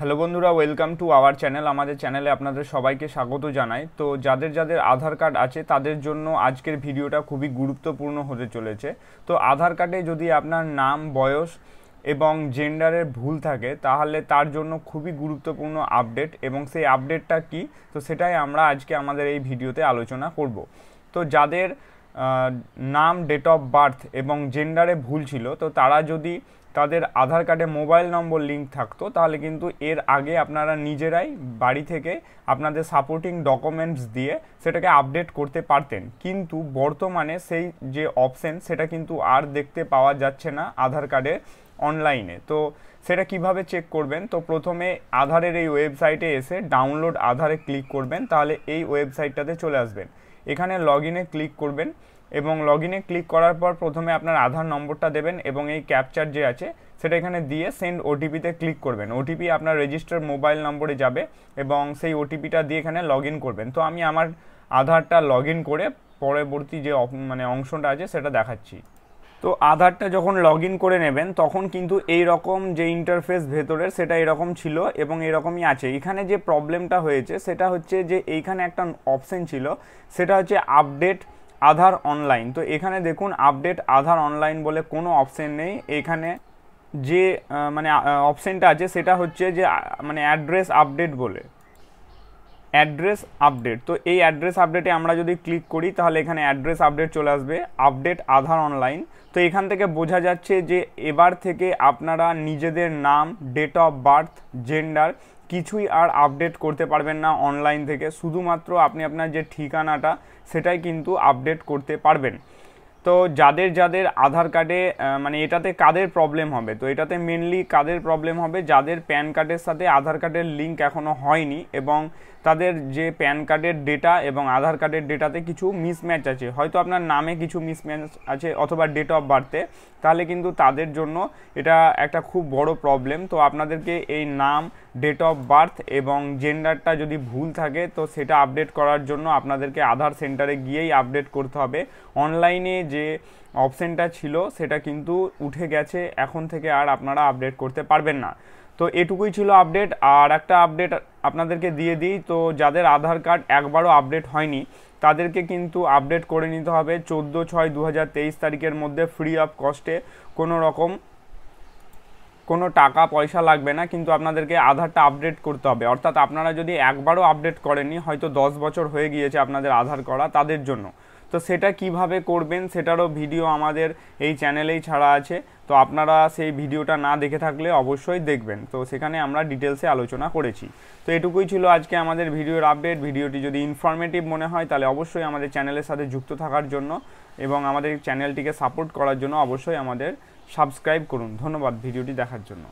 hello বন্ধুরা welcome to our channel আমাদের চ্যানেলে আপনাদের সবাইকে স্বাগত জানাই তো যাদের যাদের আধার কার্ড আছে তাদের জন্য আজকের ভিডিওটা খুবই গুরুত্বপূর্ণ হতে চলেছে তো আধার কার্ডে যদি আপনার নাম বয়স এবং জেন্ডারের ভুল থাকে তাহলে তার জন্য খুবই গুরুত্বপূর্ণ আপডেট এবং সেই আপডেটটা কি তো সেটাই আমরা আজকে আমাদের এই ভিডিওতে আলোচনা করব তো যাদের নাম ডেট অফ বার্থ এবং জেন্ডারে ভুল ছিল তো তারা যদি তাদের আধার কার্ডে মোবাইল নম্বর লিঙ্ক থাকতো তাহলে কিন্তু এর আগে আপনারা নিজেরাই বাড়ি থেকে আপনাদের সাপোর্টিং ডকুমেন্টস দিয়ে সেটাকে আপডেট করতে পারতেন কিন্তু বর্তমানে সেই যে অপশন সেটা কিন্তু আর দেখতে পাওয়া যাচ্ছে না আধার কার্ডে অনলাইনে তো সেটা কিভাবে চেক করবেন তো প্রথমে আধারের এই ওয়েবসাইটে এসে ডাউনলোড আধারে ক্লিক করবেন তাহলে এই ওয়েবসাইটটাতে চলে আসবেন এখানে লগ ইনে ক্লিক করবেন এবং লগ ইনে ক্লিক করার পর প্রথমে আপনার আধার নম্বরটা দেবেন এবং এই ক্যাপচার যে আছে সেটা এখানে দিয়ে সেন্ড ওটিপিতে ক্লিক করবেন ওটিপি আপনার রেজিস্টার মোবাইল নম্বরে যাবে এবং সেই ওটিপিটা দিয়ে এখানে লগ করবেন তো আমি আমার আধারটা লগ করে পরবর্তী যে মানে অংশটা আছে সেটা দেখাচ্ছি তো আধারটা যখন লগ ইন করে নেবেন তখন কিন্তু এই রকম যে ইন্টারফেস ভেতরের সেটা এরকম ছিল এবং এরকমই আছে এখানে যে প্রবলেমটা হয়েছে সেটা হচ্ছে যে এইখানে একটা অপশন ছিল সেটা হচ্ছে আপডেট আধার অনলাইন তো এখানে দেখুন আপডেট আধার অনলাইন বলে কোনো অপশন নেই এখানে যে মানে অপশানটা আছে সেটা হচ্ছে যে মানে অ্যাড্রেস আপডেট বলে অ্যাড্রেস আপডেট তো এই অ্যাড্রেস আপডেটে আমরা যদি ক্লিক করি তাহলে এখানে অ্যাড্রেস আপডেট চলে আসবে আপডেট আধার অনলাইন তো এখান থেকে বোঝা যাচ্ছে যে এবার থেকে আপনারা নিজেদের নাম ডেট অফ বার্থ জেন্ডার কিছুই আর আপডেট করতে পারবেন না অনলাইন থেকে শুধুমাত্র আপনি আপনার যে ঠিকানাটা সেটাই কিন্তু আপডেট করতে পারবেন তো যাদের যাদের আধার কার্ডে মানে এটাতে কাদের প্রবলেম হবে তো এটাতে মেনলি কাদের প্রবলেম হবে যাদের প্যান কার্ডের সাথে আধার কার্ডের লিঙ্ক এখনও হয়নি এবং তাদের যে প্যান কার্ডের ডেটা এবং আধার কার্ডের ডেটাতে কিছু মিসম্যাচ আছে হয়তো আপনার নামে কিছু মিসম্যাচ আছে অথবা ডেট অফ বার্থে তাহলে কিন্তু তাদের জন্য এটা একটা খুব বড় প্রবলেম তো আপনাদেরকে এই নাম ডেট অফ বার্থ এবং জেন্ডারটা যদি ভুল থাকে তো সেটা আপডেট করার জন্য আপনাদেরকে আধার সেন্টারে গিয়েই আপডেট করতে হবে অনলাইনে যে যে অপশানটা ছিল সেটা কিন্তু উঠে গেছে এখন থেকে আর আপনারা আপডেট করতে পারবেন না তো এটুকুই ছিল আপডেট আর একটা আপডেট আপনাদেরকে দিয়ে দিই তো যাদের আধার কার্ড একবারও আপডেট হয়নি তাদেরকে কিন্তু আপডেট করে নিতে হবে চোদ্দো ছয় দু তারিখের মধ্যে ফ্রি অফ কস্টে কোনো রকম কোনো টাকা পয়সা লাগবে না কিন্তু আপনাদেরকে আধারটা আপডেট করতে হবে অর্থাৎ আপনারা যদি একবারও আপডেট করেননি হয়তো দশ বছর হয়ে গিয়েছে আপনাদের আধার করা তাদের জন্য তো সেটা কিভাবে করবেন সেটারও ভিডিও আমাদের এই চ্যানেলেই ছাড়া আছে তো আপনারা সেই ভিডিওটা না দেখে থাকলে অবশ্যই দেখবেন তো সেখানে আমরা ডিটেলসে আলোচনা করেছি তো এটুকুই ছিল আজকে আমাদের ভিডিওর আপডেট ভিডিওটি যদি ইনফরমেটিভ মনে হয় তাহলে অবশ্যই আমাদের চ্যানেলের সাথে যুক্ত থাকার জন্য এবং আমাদের চ্যানেলটিকে সাপোর্ট করার জন্য অবশ্যই আমাদের সাবস্ক্রাইব করুন ধন্যবাদ ভিডিওটি দেখার জন্য